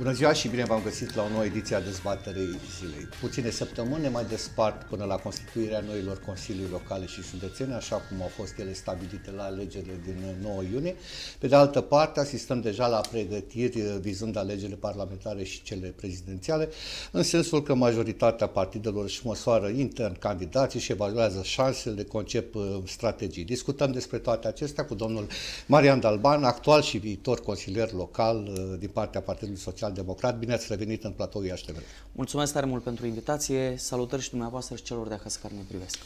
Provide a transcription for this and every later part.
Bună ziua și bine v-am găsit la o nouă ediție a dezbaterii zilei. Puține săptămâni ne mai despart până la constituirea noilor consilii locale și județene, așa cum au fost ele stabilite la alegerile din 9 iunie. Pe de altă parte, asistăm deja la pregătiri vizând alegerile parlamentare și cele prezidențiale, în sensul că majoritatea partidelor își măsoară intern candidații și evaluează șansele, concep uh, strategii. Discutăm despre toate acestea cu domnul Marian Dalban, actual și viitor consilier local uh, din partea Partidului Social social-democrat. Bine ați revenit în platou Iași Mulțumesc tare mult pentru invitație. Salutări și dumneavoastră și celor de acasă care ne privesc.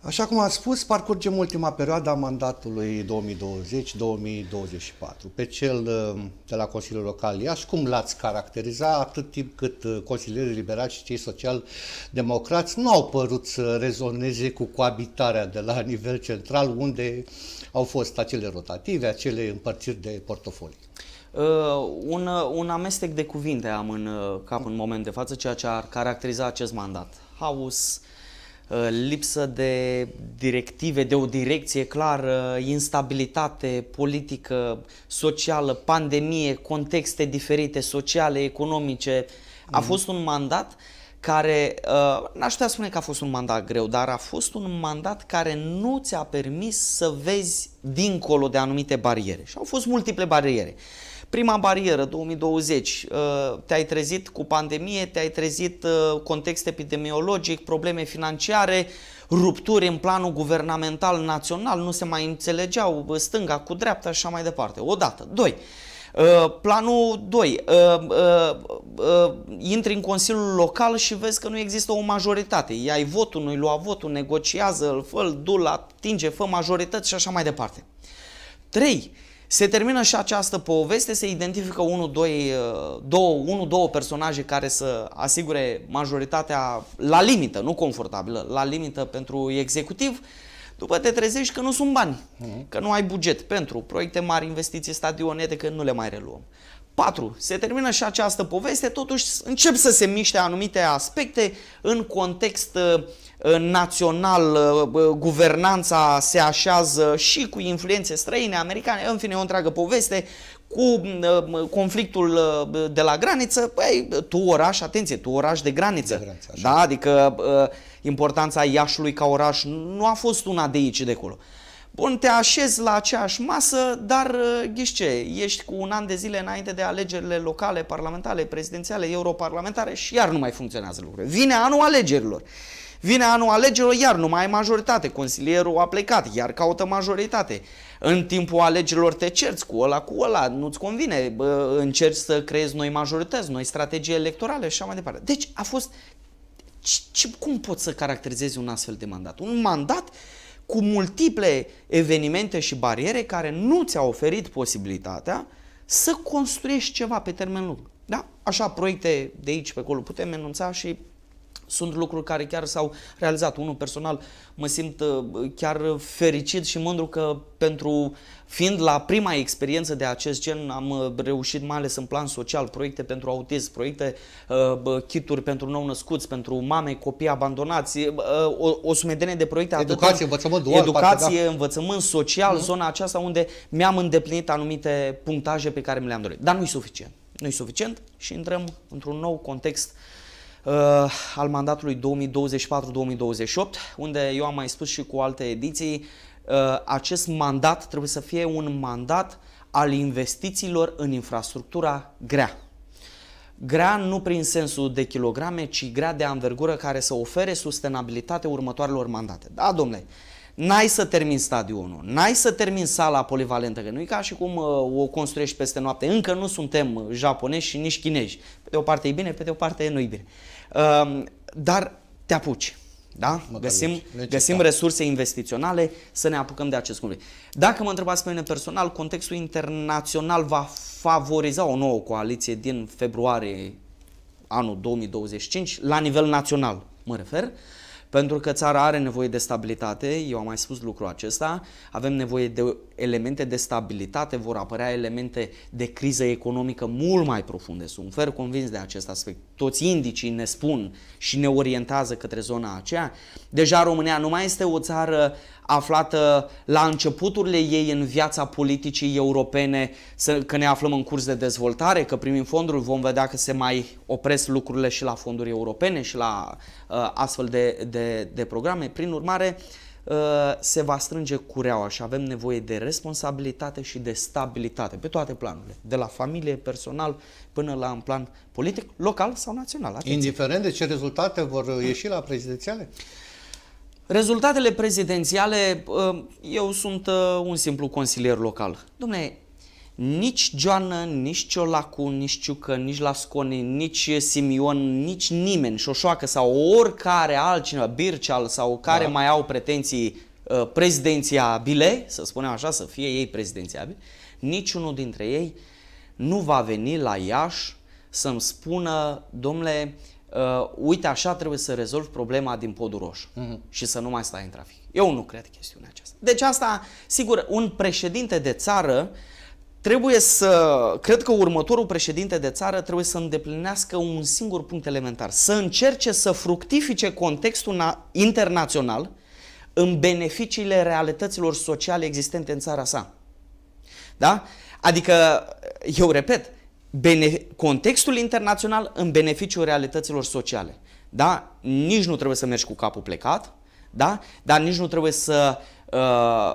Așa cum am spus, parcurgem ultima perioadă a mandatului 2020-2024. Pe cel uh, de la Consiliul Local Iași, cum l-ați caracteriza atât timp cât uh, consilierii liberali și cei social-democrați nu au părut să rezoneze cu coabitarea de la nivel central, unde au fost acele rotative, acele împărțiri de portofolii? Uh, un, uh, un amestec de cuvinte am în uh, cap în moment de față, ceea ce ar caracteriza acest mandat. Haos, lipsă de directive, de o direcție clară, instabilitate politică, socială, pandemie, contexte diferite, sociale, economice. A mhm. fost un mandat care, n-aș putea spune că a fost un mandat greu, dar a fost un mandat care nu ți-a permis să vezi dincolo de anumite bariere. Și au fost multiple bariere. Prima barieră, 2020, uh, te-ai trezit cu pandemie, te-ai trezit uh, context epidemiologic, probleme financiare, rupturi în planul guvernamental național, nu se mai înțelegeau uh, stânga cu dreapta și așa mai departe. O dată. Doi. Planul 2. Intri în Consiliul Local și vezi că nu există o majoritate. Iai votul, nu-i lua votul, negociază, l fă, l du, atinge, fă majorități și așa mai departe. 3. Se termină și această poveste, se identifică 1 uh, două personaje care să asigure majoritatea la limită, nu confortabilă, la limită pentru executiv. După te trezești că nu sunt bani, mm-hmm. că nu ai buget pentru proiecte mari, investiții, stadionete, că nu le mai reluăm. 4. Se termină și această poveste, totuși încep să se miște anumite aspecte în context uh, național, uh, uh, guvernanța se așează și cu influențe străine, americane, în fine o întreagă poveste, cu uh, conflictul de la graniță, păi, tu oraș, atenție, tu oraș de graniță. De graniță da? Adică importanța Iașului ca oraș nu a fost una de aici, de acolo. Bun, te așezi la aceeași masă, dar ghiși ce, ești cu un an de zile înainte de alegerile locale, parlamentare, prezidențiale, europarlamentare și iar nu mai funcționează lucrurile. Vine anul alegerilor. Vine anul alegerilor, iar nu mai ai majoritate. Consilierul a plecat, iar caută majoritate. În timpul alegerilor te cerți cu ăla, cu ăla, nu-ți convine, bă, încerci să creezi noi majorități, noi strategii electorale și așa mai departe. Deci a fost... Ce, cum poți să caracterizezi un astfel de mandat? Un mandat cu multiple evenimente și bariere care nu ți-a oferit posibilitatea să construiești ceva pe termen lung. Da? Așa proiecte de aici pe acolo putem enunța și sunt lucruri care chiar s-au realizat. Unul personal mă simt uh, chiar fericit și mândru că pentru fiind la prima experiență de acest gen am uh, reușit mai ales în plan social proiecte pentru autism, proiecte uh, chituri kituri pentru nou născuți, pentru mame, copii abandonați, o, o sumedenie de proiecte educație, atât, învățământ, dual, educație, parte, da. învățământ social, mm-hmm. zona aceasta unde mi-am îndeplinit anumite punctaje pe care mi le-am dorit. Dar nu e suficient. Nu e suficient și intrăm într-un nou context uh, Uh, al mandatului 2024-2028, unde eu am mai spus și cu alte ediții, uh, acest mandat trebuie să fie un mandat al investițiilor în infrastructura grea. Grea nu prin sensul de kilograme, ci grea de anvergură care să ofere sustenabilitate următoarelor mandate. Da, domnule, n-ai să termin stadionul, n-ai să termin sala polivalentă, că nu e ca și cum uh, o construiești peste noapte. Încă nu suntem japonezi și nici chinezi. Pe de o parte e bine, pe de o parte nu e bine. Uh, Ehm, dar te apuci. Da? găsim, găsim resurse investiționale să ne apucăm de acest lucru. Dacă mă întrebați pe mine personal, contextul internațional va favoriza o nouă coaliție din februarie anul 2025 la nivel național, mă refer. Uh, pentru că țara are nevoie de stabilitate, eu am mai spus lucrul acesta, avem nevoie de elemente de stabilitate, vor apărea elemente de criză economică mult mai profunde. Sunt fer convins de acest aspect. Toți indicii ne spun și ne orientează către zona aceea. Deja România nu mai este o țară aflată la începuturile ei în viața politicii europene, că ne aflăm în curs de dezvoltare, că primim fonduri, vom vedea că se mai opresc lucrurile și la fonduri europene și la uh, astfel de, de, de programe. Prin urmare, uh, se va strânge cureaua și avem nevoie de responsabilitate și de stabilitate pe toate planurile, de la familie, personal, până la un plan politic, local sau național. Atenție. Indiferent de ce rezultate vor ieși la prezidențiale? Uh, Rezultatele prezidențiale, uh, eu sunt uh, un simplu consilier local. Domne, nici Joană, nici Ciolacu, nici Ciucă, nici Lasconi, nici Simion, nici nimeni, Șoșoacă sau oricare altcineva, Bircial sau care da. mai au pretenții uh, prezidențiabile, să spunem așa, să fie ei prezidențiabile, niciunul dintre ei nu va veni la Iași să-mi spună, domnule, uh, uite așa trebuie să rezolvi problema din podul roșu uh-huh. și să nu mai stai în trafic. Eu nu cred chestiunea aceasta. Deci asta, sigur, un președinte de țară trebuie să, cred că următorul președinte de țară trebuie să îndeplinească un singur punct elementar, să încerce să fructifice contextul internațional în beneficiile realităților sociale existente în țara sa. Da? Adică, eu repet, contextul internațional în beneficiul realităților sociale. Da? Nici nu trebuie să mergi cu capul plecat, da? dar nici nu trebuie să uh,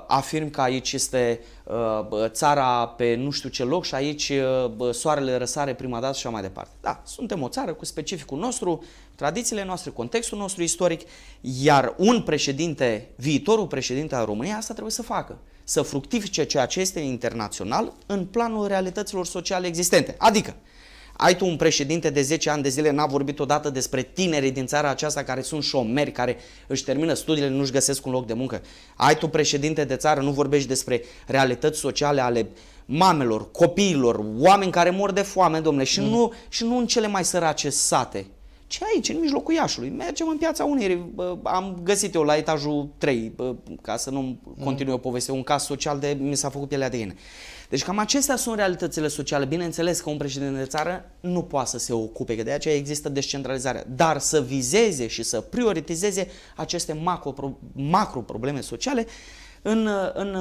afirm că aici este uh, țara pe nu știu ce loc și aici uh, soarele răsare prima dată și așa mai departe. Da, suntem o țară cu specificul nostru, tradițiile noastre, contextul nostru istoric, iar un președinte, viitorul președinte al României, asta trebuie să facă să fructifice ceea ce este internațional în planul realităților sociale existente. Adică, ai tu un președinte de 10 ani de zile, n-a vorbit odată despre tinerii din țara aceasta care sunt șomeri, care își termină studiile, nu-și găsesc un loc de muncă. Ai tu președinte de țară, nu vorbești despre realități sociale ale mamelor, copiilor, oameni care mor de foame, domnule, și, mm. nu, și nu în cele mai sărace sate. Ce aici, în mijlocul Iașului. Mergem în piața Unirii. Am găsit eu la etajul 3, ca să nu continui mm. o poveste, un caz social de mi s-a făcut pielea de ină. Deci cam acestea sunt realitățile sociale. Bineînțeles că un președinte de țară nu poate să se ocupe, că de aceea există descentralizarea, dar să vizeze și să prioritizeze aceste macro, macro probleme sociale în, în,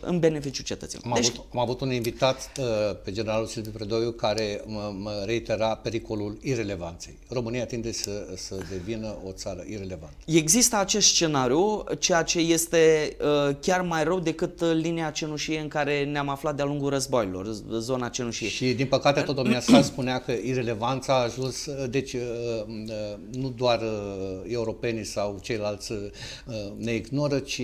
în beneficiu cetățenilor. Am, deci... avut, am avut un invitat ă, pe generalul Silviu Predoiu care mă, mă reitera pericolul irelevanței. România tinde să, să devină o țară irelevantă. Există acest scenariu, ceea ce este ă, chiar mai rău decât linia cenușie în care ne-am aflat de-a lungul războiilor, zona cenușie. Și din păcate tot domnia sa spunea că irelevanța a ajuns, ă, deci nu doar europenii sau ceilalți ne ignoră, ci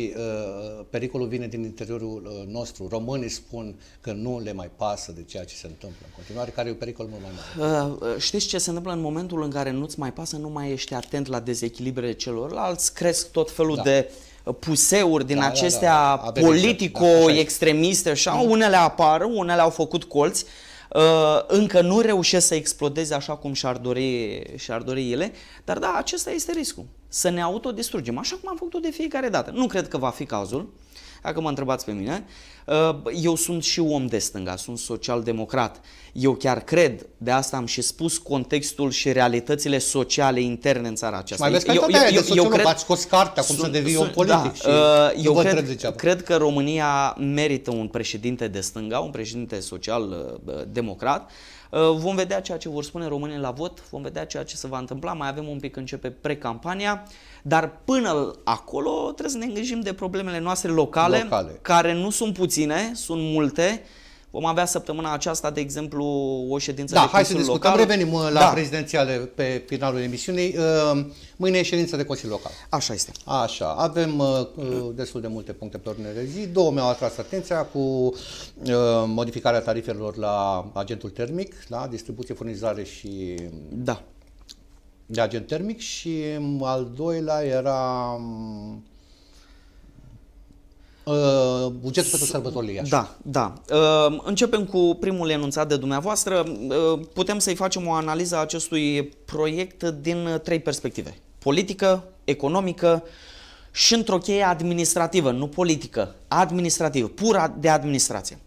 pericolul vine din interiorul uh, nostru. Românii spun că nu le mai pasă de ceea ce se întâmplă în continuare, care e un pericol mult mai mare. Uh, uh, știți ce se întâmplă în momentul în care nu-ți mai pasă, nu mai ești atent la dezechilibrele celorlalți, cresc tot felul da. de puseuri din da, da acestea da, da, da. politico-extremiste, da, unele apar, unele au făcut colți, uh, Uh, încă nu reușesc să explodeze așa cum și-ar dori, și-ar dori ele, dar da, acesta este riscul, să ne autodistrugem, așa cum am făcut-o de fiecare dată. Nu cred că va fi cazul, dacă mă întrebați pe mine, uh, eu sunt și om de stânga, sunt social-democrat. Eu chiar cred, de asta am și spus contextul și realitățile sociale interne în țara aceasta. Mai vezi că eu, eu, eu, eu, eu cred, ați scos cartea cum sunt, să devii un politic da, și uh, eu cred, cred că România merită un președinte de stânga, un președinte social-democrat, uh, Uh, vom vedea ceea ce vor spune românii la vot, vom vedea ceea ce se va întâmpla, mai avem un pic începe precampania, dar până acolo trebuie să ne îngrijim de problemele noastre locale, locale. care nu sunt puține, sunt multe, Vom avea săptămâna aceasta, de exemplu, o ședință da, de hai să discutăm. Revenim uh, la da. prezidențiale pe finalul emisiunii. Uh, mâine e ședință de Consiliu Local. Așa este. Așa. Avem uh, destul de multe puncte pe ordine de zi. Două mi-au atras atenția cu modificarea tarifelor la agentul termic, la distribuție, furnizare și... Da. De agent termic și um, al doilea era um, Uh, bugetul pentru sărbătorile Iași. Da, da. Uh, începem cu primul enunțat de dumneavoastră. Uh, putem să-i facem o analiză a acestui proiect din trei perspective. Politică, economică și într-o cheie administrativă, nu politică, administrativă, pura de administrație.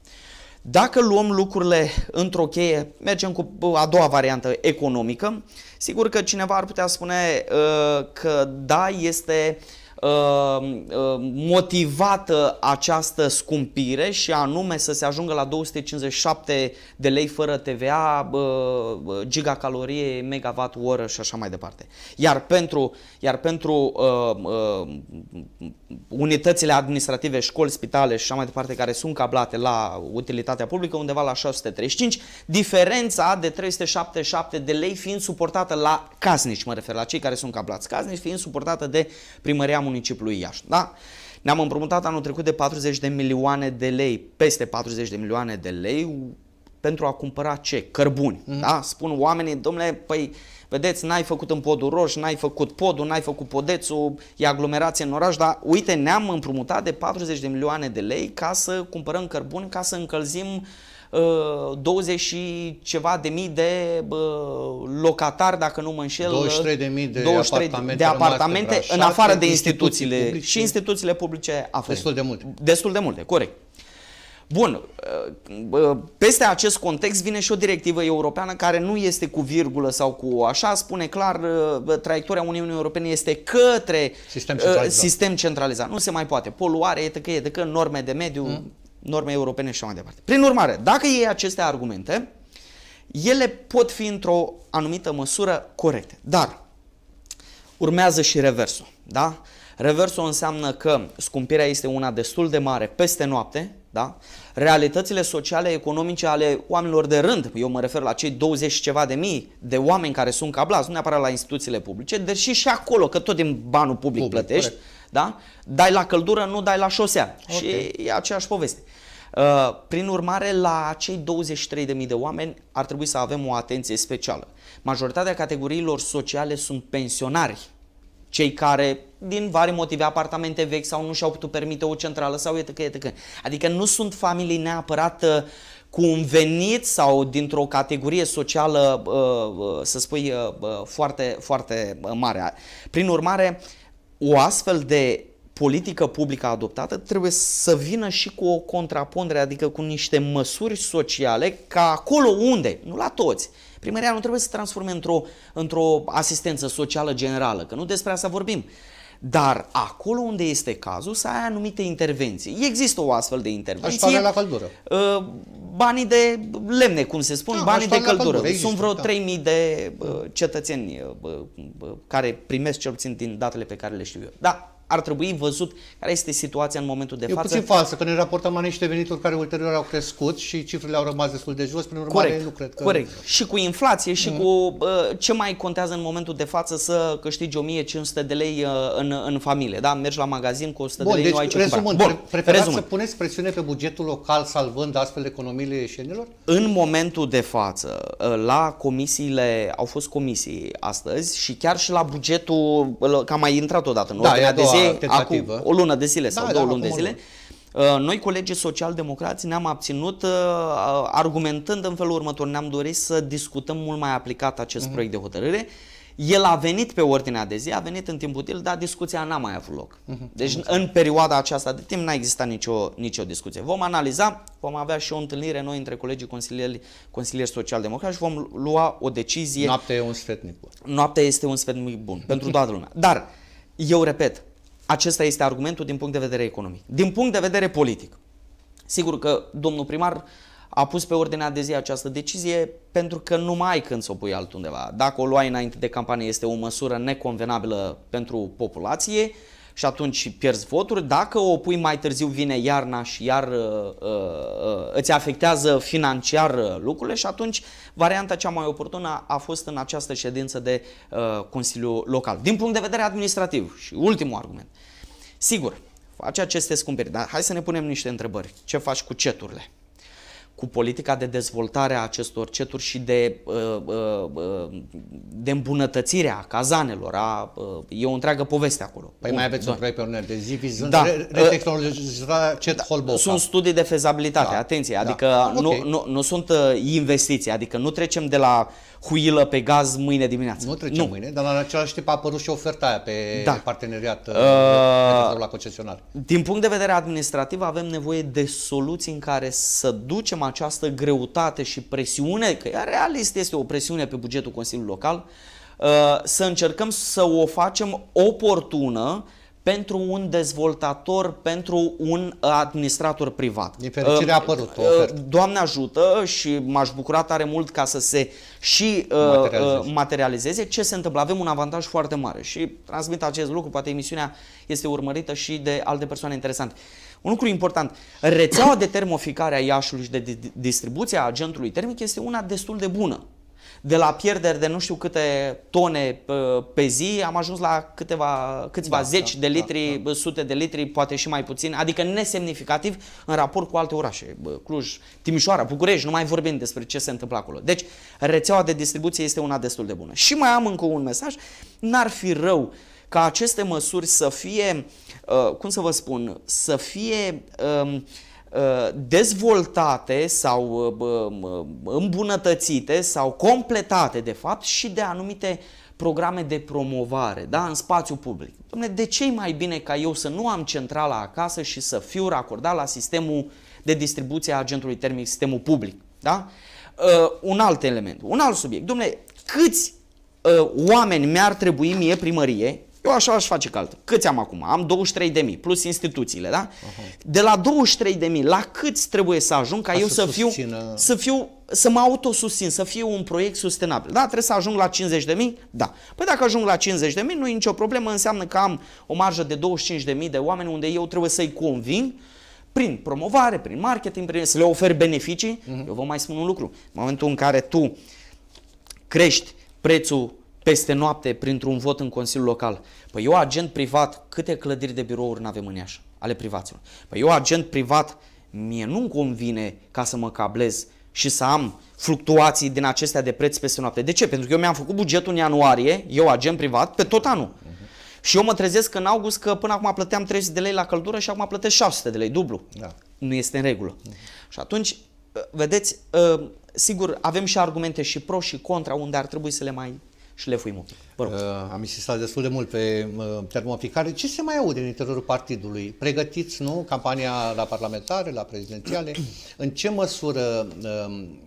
Dacă luăm lucrurile într-o cheie, mergem cu a doua variantă economică. Sigur că cineva ar putea spune că da, este uh, Uh, uh, motivată această scumpire și anume să se ajungă la 257 de lei fără TVA, uh, gigacalorie, megawatt oră și așa mai departe. Iar pentru, iar pentru uh, uh, unitățile administrative, școli, spitale și așa mai departe care sunt cablate la utilitatea publică undeva la 635, diferența de 377 de lei fiind suportată la casnici, mă refer la cei care sunt cablați casnici, fiind suportată de primăria municipiului Iași. Da? Ne-am împrumutat anul trecut de 40 de milioane de lei, peste 40 de milioane de lei, pentru a cumpăra ce? Cărbuni. Mm-hmm. Da? Spun oamenii, domnule, păi vedeți, n-ai făcut în podul roș, n-ai făcut podul, n-ai făcut podețul, e aglomerație în oraș, dar uite, ne-am împrumutat de 40 de milioane de lei ca să cumpărăm cărbuni, ca să încălzim uh, 20 uh, și ceva de mii de locatari, dacă nu mă înșel. 23 uh, de mii de 23 apartamente, de apartamente în afară de instituțiile publice, și instituțiile publice afară. Destul de multe. Destul de multe, corect. Bun, uh, peste acest context vine și o directivă europeană care nu este cu virgulă sau cu așa, spune clar, traiectoria Uniunii Europene este către sistem centralizat. Sistem centralizat. Nu se mai poate. Poluare, etc., etc., norme de mediu, mm? norme europene și așa mai departe. Prin urmare, dacă iei aceste argumente, ele pot fi într-o anumită măsură corecte. Dar urmează și reversul. Da? Reversul înseamnă că scumpirea este una destul de mare peste noapte, da? realitățile sociale, economice ale oamenilor de rând, eu mă refer la cei 20 ceva de mii de oameni care sunt cablați, nu neapărat la instituțiile publice, deși și acolo, că tot din banul public, public plătești, corect da? Dai la căldură, nu dai la șosea. Okay. Și e aceeași poveste. Uh, prin urmare, la cei 23.000 de oameni ar trebui să avem o atenție specială. Majoritatea categoriilor sociale sunt pensionari, cei care din vari motive, apartamente vechi sau nu și-au putut permite o centrală sau etc. etc. Adică nu sunt familii neapărat uh, cu un venit sau dintr-o categorie socială, uh, să spui, foarte, foarte mare. Prin urmare, o astfel de politică publică adoptată trebuie să vină și cu o contrapondere, adică cu niște măsuri sociale, ca acolo unde, nu la toți, primăria nu trebuie să se transforme într-o, într-o asistență socială generală, că nu despre asta vorbim, dar acolo unde este cazul să ai anumite intervenții. Există o astfel de intervenție. Aș la căldură. Uh, banii de lemne, cum se spun, da, banii de căldură. căldură. Sunt vreo da. 3.000 de uh, cetățeni uh, care primesc cel puțin din datele pe care le știu eu. Da, ar trebui văzut care este situația în momentul de e față. E puțin falsă, că ne raportăm la niște venituri care ulterior au crescut și cifrele au rămas destul de jos, prin urmare corect, nu cred că... Corect, și cu inflație și mm. cu ce mai contează în momentul de față să câștigi 1500 de lei uh, în, în familie, da? Mergi la magazin cu 100 Bun, de lei, deci, nu ai ce rezumând, Bun, preferați rezumând. să puneți presiune pe bugetul local salvând astfel economiile ieșenilor? În momentul de față, uh, la comisiile, au fost comisii astăzi și chiar și la bugetul, uh, că am mai intrat odată în da, de zi se, acum o lună de zile da, sau da, două luni de zile, uh, noi, colegii social-democrați, ne-am abținut uh, uh, argumentând în felul următor. Ne-am dorit să discutăm mult mai aplicat acest uh-huh. proiect de hotărâre. El a venit pe ordinea de zi, a venit în timp util, dar discuția n-a mai avut loc. Uh-huh. Deci uh-huh. în perioada aceasta de timp n-a existat nicio, nicio discuție. Vom analiza, vom avea și o întâlnire noi între colegii consilieri, consilieri social-democrați și vom lua o decizie. Noaptea e un sfetnic bun. Noaptea este un sfetnic bun pentru toată lumea. Dar, eu repet, acesta este argumentul din punct de vedere economic. Din punct de vedere politic, sigur că domnul primar a pus pe ordinea de zi această decizie pentru că nu mai când să o pui altundeva. Dacă o luai înainte de campanie este o măsură neconvenabilă pentru populație, și atunci pierzi voturi. Dacă o pui mai târziu, vine iarna și iar uh, uh, îți afectează financiar uh, lucrurile și atunci varianta cea mai oportună a fost în această ședință de Consiliu Local. Din punct de vedere administrativ și ultimul argument. Sigur, face aceste scumpiri, dar hai să ne punem niște întrebări. Ce faci cu ceturile? cu politica de dezvoltare a acestor ceturi și de, uh, uh, uh, de îmbunătățire a cazanelor. A, e o întreagă poveste acolo. Păi Bun, mai aveți da. un proiect pe ordine de zi vizând da. retehnologizarea re cet da. Holboca. Sunt studii de fezabilitate, da. atenție, da. adică da. nu, okay. nu, nu sunt investiții, adică nu trecem de la huilă pe gaz mâine dimineață. Nu trecem nu. mâine, dar la același timp a apărut și oferta aia pe da. parteneriat uh, la concesionar. Din punct de vedere administrativ avem nevoie de soluții în care să ducem această greutate și presiune, că ea realist este o presiune pe bugetul Consiliului Local, uh, să încercăm să o facem oportună pentru un dezvoltator, pentru un administrator privat. Din fericire a uh, apărut o uh, ofertă. Doamne ajută și m-aș bucura tare mult ca să se și materializeze. materializeze. Ce se întâmplă? Avem un avantaj foarte mare și transmit acest lucru, poate emisiunea este urmărită și de alte persoane interesante. Un lucru important, rețeaua de termoficare a Iașului și de distribuție a agentului termic este una destul de bună. De la pierderi de nu știu câte tone pe zi am ajuns la câteva, câțiva da, zeci da, de da, litri, da, da. sute de litri, poate și mai puțin, adică nesemnificativ în raport cu alte orașe, Cluj, Timișoara, București, nu mai vorbim despre ce se întâmplă acolo. Deci rețeaua de distribuție este una destul de bună. Și mai am încă un mesaj, n-ar fi rău ca aceste măsuri să fie uh, Uh, cum să vă spun, să fie um, uh, dezvoltate sau uh, um, îmbunătățite sau completate, de fapt, și de anumite programe de promovare da, în spațiu public. Dom'le, de ce mai bine ca eu să nu am centrala acasă și să fiu racordat la sistemul de distribuție a agentului termic, sistemul public? Da? Uh, un alt element, un alt subiect. Dom'le, câți uh, oameni mi-ar trebui mie primărie eu așa aș face cald. Câți am acum? Am 23.000 plus instituțiile, da? Aha. De la 23.000 la câți trebuie să ajung ca, ca eu să, să fiu, să fiu să mă autosusțin, să fie un proiect sustenabil. Da, trebuie să ajung la 50 de mii? Da. Păi dacă ajung la 50 de mii, nu e nicio problemă, înseamnă că am o marjă de 25 de mii de oameni unde eu trebuie să-i conving prin promovare, prin marketing, prin, să le ofer beneficii. Uh-huh. Eu vă mai spun un lucru. În momentul în care tu crești prețul peste noapte printr-un vot în Consiliul Local. Păi eu, agent privat, câte clădiri de birouri nu avem în Iași, ale privaților? Păi eu, agent privat, mie nu-mi convine ca să mă cablez și să am fluctuații din acestea de preț peste noapte. De ce? Pentru că eu mi-am făcut bugetul în ianuarie, eu, agent privat, pe tot anul. Uh-huh. Și eu mă trezesc în august că până acum plăteam 300 de lei la căldură și acum plătesc 600 de lei, dublu. Da. Nu este în regulă. Uh-huh. Și atunci, uh, vedeți, uh, sigur, avem și argumente și pro și contra unde ar trebui să le mai șlefui mult. Vă rog. Uh, am insistat destul de mult pe uh, termoficare. Ce se mai aude în interiorul partidului? Pregătiți, nu, campania la parlamentare, la prezidențiale? în ce măsură um,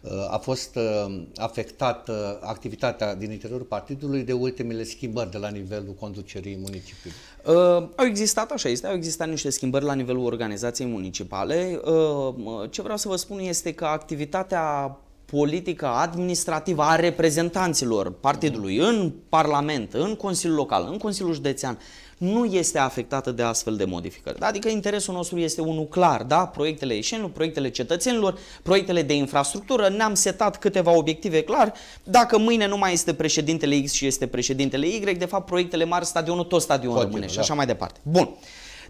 uh, a fost uh, afectată activitatea din interiorul partidului de ultimele schimbări de la nivelul conducerii municipiului? Uh, au existat, așa este, au existat niște schimbări la nivelul organizației municipale. Uh, ce vreau să vă spun este că activitatea politica administrativă a reprezentanților partidului în Parlament, în Consiliul Local, în Consiliul Județean, nu este afectată de astfel de modificări. Adică interesul nostru este unul clar, da? Proiectele ieșenilor, proiectele cetățenilor, proiectele de infrastructură, ne-am setat câteva obiective clar. Dacă mâine nu mai este președintele X și este președintele Y, de fapt proiectele mari, stadionul, tot stadionul Foarte, rămâne da. și așa mai departe. Bun.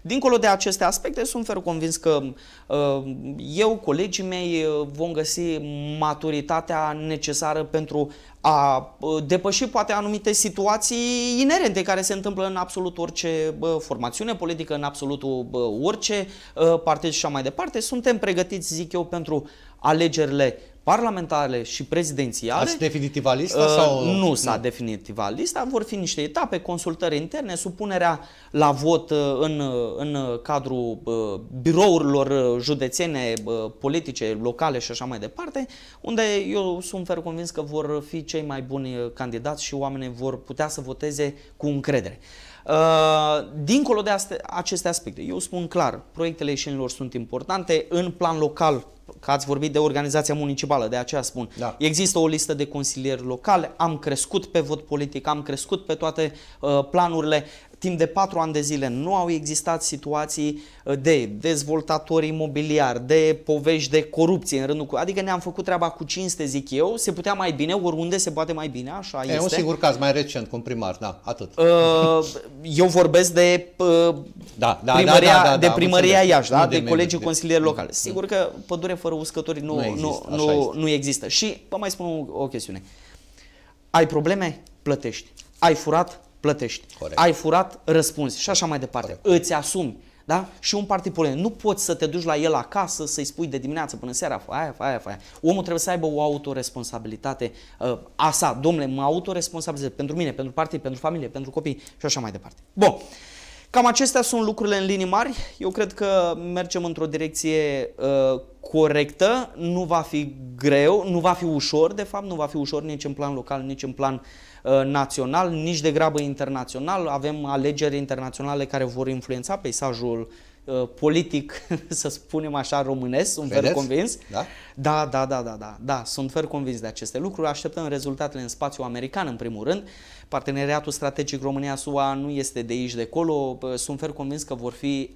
Dincolo de aceste aspecte, sunt fer convins că uh, eu, colegii mei, uh, vom găsi maturitatea necesară pentru a uh, depăși poate anumite situații inerente care se întâmplă în absolut orice formațiune politică, în absolut orice partid și așa mai departe. Suntem pregătiți, zic eu, pentru alegerile parlamentare și prezidențiale. Ați definitiva lista? Uh, sau... Nu s-a definitiva lista, vor fi niște etape, consultări interne, supunerea la vot uh, în, uh, în cadrul birourilor județene, politice, locale și așa mai departe, unde eu sunt fer convins că vor fi cei mai buni candidați și oamenii vor putea să voteze cu încredere. Uh, dincolo de aceste aspecte, eu spun clar, proiectele ieșenilor sunt importante în plan local, că ați vorbit de organizația municipală, de aceea spun. Da. Există o listă de consilieri locale, am crescut pe vot politic, am crescut pe toate uh, planurile timp de patru ani de zile nu au existat situații uh, de dezvoltatori imobiliari, de povești de corupție în rândul cu... Adică ne-am făcut treaba cu cinste, zic eu, se putea mai bine, oriunde se poate mai bine, așa e este. E un singur caz, mai recent, cu un primar, da, atât. Uh, eu vorbesc de uh, da, da, primăria, da, da, da, de da, primăria Iași, da? de, de colegii consilieri locale. Mm-hmm. Sigur că pădure fără uscători nu, nu, există, nu, nu, nu există. Și vă mai spun o, o chestiune. Ai probleme? Plătești. Ai furat? plătești. Corect. Ai furat, răspunzi și așa mai departe. Corect. Îți asumi. Da? Și un partid politic. Nu poți să te duci la el acasă, să-i spui de dimineață până seara, fă aia, fă aia, fă aia. Omul trebuie să aibă o autoresponsabilitate uh, a sa. Domnule, mă autoresponsabilizez pentru mine, pentru partid, pentru familie, pentru copii și așa mai departe. Bun. Cam acestea sunt lucrurile în linii mari. Eu cred că mergem într-o direcție uh, corectă, nu va fi greu, nu va fi ușor, de fapt, nu va fi ușor nici în plan local, nici în plan uh, național, nici de grabă internațional. Avem alegeri internaționale care vor influența peisajul uh, politic, să spunem așa, românesc, sunt Vedeți? fer convins. Da? da, da, da, da, da, da, sunt fer convins de aceste lucruri. Așteptăm rezultatele în spațiu american, în primul rând. Uh, Parteneriatul strategic România-SUA nu este de aici, de acolo. Sunt fer convins că vor fi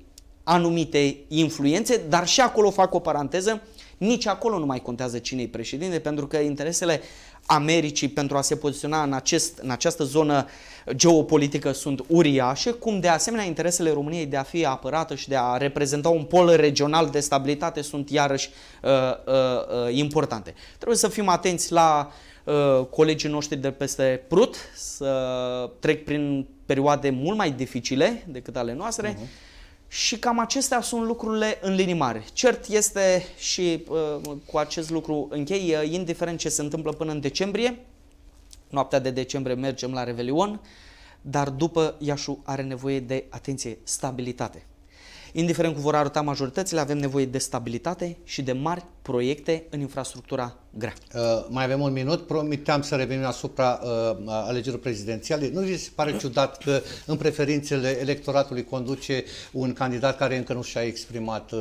anumite influențe, dar și acolo fac o paranteză. Nici acolo nu mai contează cine e președinte, pentru că interesele Americii pentru a se poziționa în, acest, în această zonă geopolitică sunt uriașe, cum de asemenea interesele României de a fi apărată și de a reprezenta un pol regional de stabilitate sunt iarăși uh, uh, uh, importante. Trebuie să fim atenți la uh, Uh, colegii noștri de peste Prut să trec prin perioade mult mai dificile decât ale noastre. Uh-huh. Și cam acestea sunt lucrurile în linii mari. Cert este și uh, cu acest lucru închei, uh, indiferent ce se întâmplă până în decembrie, noaptea de decembrie mergem la Revelion, dar după Iașu are nevoie de, atenție, stabilitate. Indiferent cum vor arăta majoritățile, avem nevoie de stabilitate și de mari proiecte în infrastructura grea. Uh, mai avem un minut, promiteam să revenim asupra uh, alegerilor prezidențiale. Nu vi se pare ciudat că în preferințele electoratului conduce un candidat care încă nu și-a exprimat uh,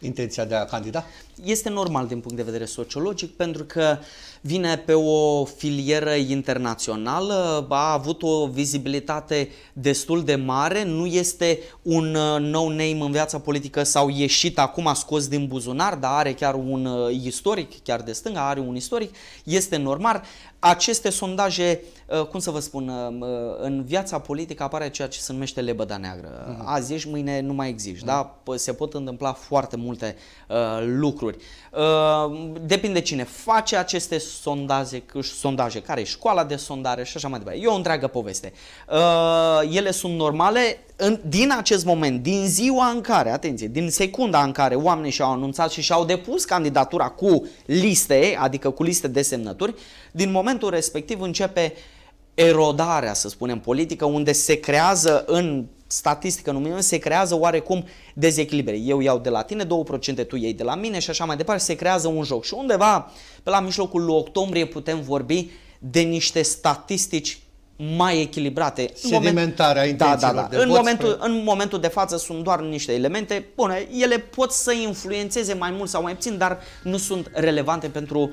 intenția de a candida? Este normal din punct de vedere sociologic pentru că vine pe o filieră internațională, a avut o vizibilitate destul de mare, nu este un uh, no-name în viața politică sau ieșit acum, a scos din buzunar, dar are chiar un un uh, istoric, chiar de stânga are un istoric, este normal. Aceste sondaje, uh, cum să vă spun, uh, în viața politică apare ceea ce se numește lebăda neagră. Uh-huh. Azi ești, mâine nu mai existi, uh-huh. da? Se pot întâmpla foarte multe uh, lucruri. Uh, depinde cine face aceste sondaje, sondaje care e școala de sondare și așa mai departe. E o întreagă poveste. Uh, ele sunt normale, în, din acest moment, din ziua în care, atenție, din secunda în care oamenii și-au anunțat și și-au depus candidatura cu liste, adică cu liste de semnături, din momentul respectiv începe erodarea, să spunem, politică, unde se creează în statistică numim, se creează oarecum dezechilibre. Eu iau de la tine 2%, tu iei de la mine și așa mai departe, se creează un joc. Și undeva, pe la mijlocul lui octombrie, putem vorbi de niște statistici mai echilibrate. Sedimentarea moment... intențiilor da, da, da. De în, momentul, spre... în momentul de față sunt doar niște elemente. Bune, ele pot să influențeze mai mult sau mai puțin, dar nu sunt relevante pentru uh,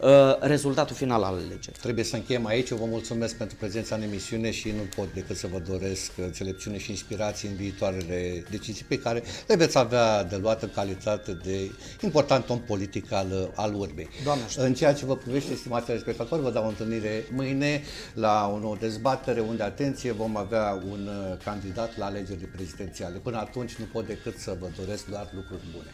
Uh, rezultatul final al alegerii. Trebuie să încheiem aici. Eu vă mulțumesc pentru prezența în emisiune și nu pot decât să vă doresc înțelepciune și inspirații în viitoarele decizii pe care le veți avea de luat în calitate de important om politic al, al urbei. Doamne, în ceea ce vă privește, stimați respectatori, vă dau o întâlnire mâine la o nouă dezbatere unde, atenție, vom avea un uh, candidat la alegerile prezidențiale. Până atunci nu pot decât să vă doresc doar lucruri bune.